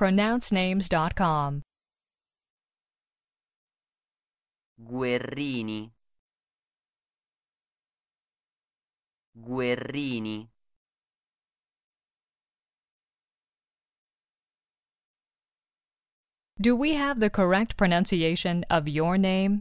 pronouncenames.com. Guerrini Guerrini Do we have the correct pronunciation of your name?